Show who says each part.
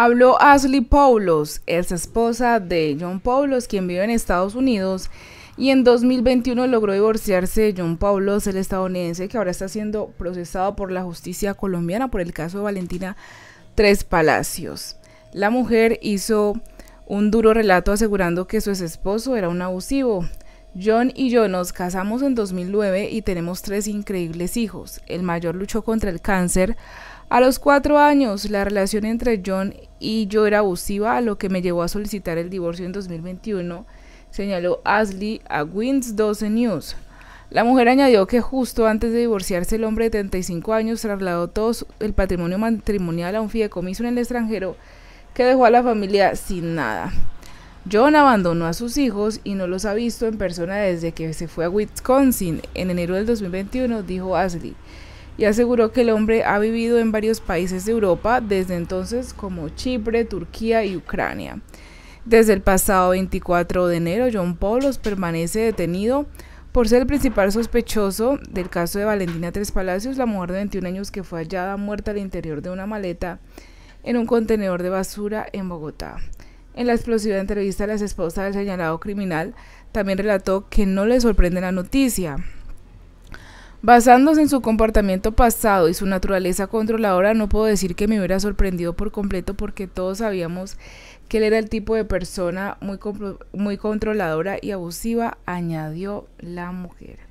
Speaker 1: Habló Ashley Paulos, ex esposa de John Paulos, quien vive en Estados Unidos, y en 2021 logró divorciarse de John Paulos, el estadounidense que ahora está siendo procesado por la justicia colombiana por el caso de Valentina Tres Palacios. La mujer hizo un duro relato asegurando que su ex esposo era un abusivo. John y yo nos casamos en 2009 y tenemos tres increíbles hijos. El mayor luchó contra el cáncer a los cuatro años, la relación entre John y yo era abusiva, lo que me llevó a solicitar el divorcio en 2021, señaló Ashley a Wins 12 News. La mujer añadió que justo antes de divorciarse el hombre de 35 años trasladó todo el patrimonio matrimonial a un fideicomiso en el extranjero que dejó a la familia sin nada. John abandonó a sus hijos y no los ha visto en persona desde que se fue a Wisconsin en enero del 2021, dijo Ashley y aseguró que el hombre ha vivido en varios países de Europa desde entonces como Chipre, Turquía y Ucrania. Desde el pasado 24 de enero, John Paulos permanece detenido por ser el principal sospechoso del caso de Valentina Tres Palacios, la mujer de 21 años que fue hallada muerta al interior de una maleta en un contenedor de basura en Bogotá. En la explosiva entrevista, la esposa del señalado criminal también relató que no le sorprende la noticia, Basándose en su comportamiento pasado y su naturaleza controladora, no puedo decir que me hubiera sorprendido por completo porque todos sabíamos que él era el tipo de persona muy, muy controladora y abusiva, añadió la mujer.